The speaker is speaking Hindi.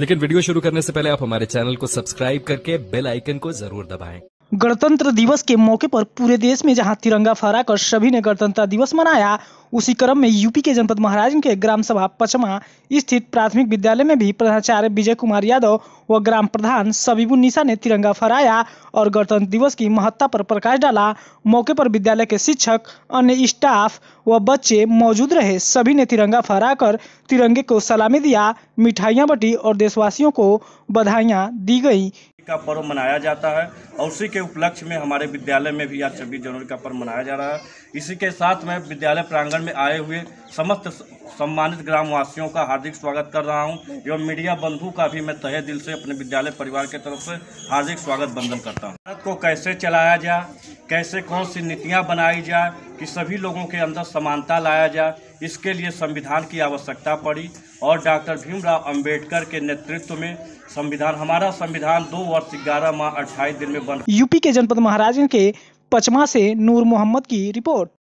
लेकिन वीडियो शुरू करने से पहले आप हमारे चैनल को सब्सक्राइब करके बेल आइकन को जरूर दबाएं। गणतंत्र दिवस के मौके पर पूरे देश में जहां तिरंगा फहराकर सभी ने गणतंत्र दिवस मनाया उसी क्रम में यूपी के जनपद महाराजगंज के ग्राम सभा पचमा स्थित प्राथमिक विद्यालय में भी प्रधानाचार्य विजय कुमार यादव व ग्राम प्रधान सबीबू निशा ने तिरंगा फहराया और गणतंत्र दिवस की महत्ता पर प्रकाश डाला मौके पर विद्यालय के शिक्षक अन्य स्टाफ व बच्चे मौजूद रहे सभी ने तिरंगा फहराकर तिरंगे को सलामी दिया मिठाइयाँ बटी और देशवासियों को बधाइयाँ दी गई का पर्व मनाया जाता है और उसी के उपलक्ष्य में हमारे विद्यालय में भी आज छब्बीस जनवरी का पर्व मनाया जा रहा है इसी के साथ मैं विद्यालय प्रांगण में आए हुए समस्त सम्मानित ग्रामवासियों का हार्दिक स्वागत कर रहा हूं एवं मीडिया बंधु का भी मैं तहे दिल से अपने विद्यालय परिवार के तरफ से हार्दिक स्वागत बंदन करता हूं भारत को कैसे चलाया जाए कैसे कौन सी नीतियाँ बनाई जाए कि सभी लोगों के अंदर समानता लाया जाए इसके लिए संविधान की आवश्यकता पड़ी और डॉक्टर भीमराव अंबेडकर के नेतृत्व में संविधान हमारा संविधान दो वर्ष ग्यारह माह अट्ठाईस दिन में बन यूपी के जनपद महाराज के पचमा से नूर मोहम्मद की रिपोर्ट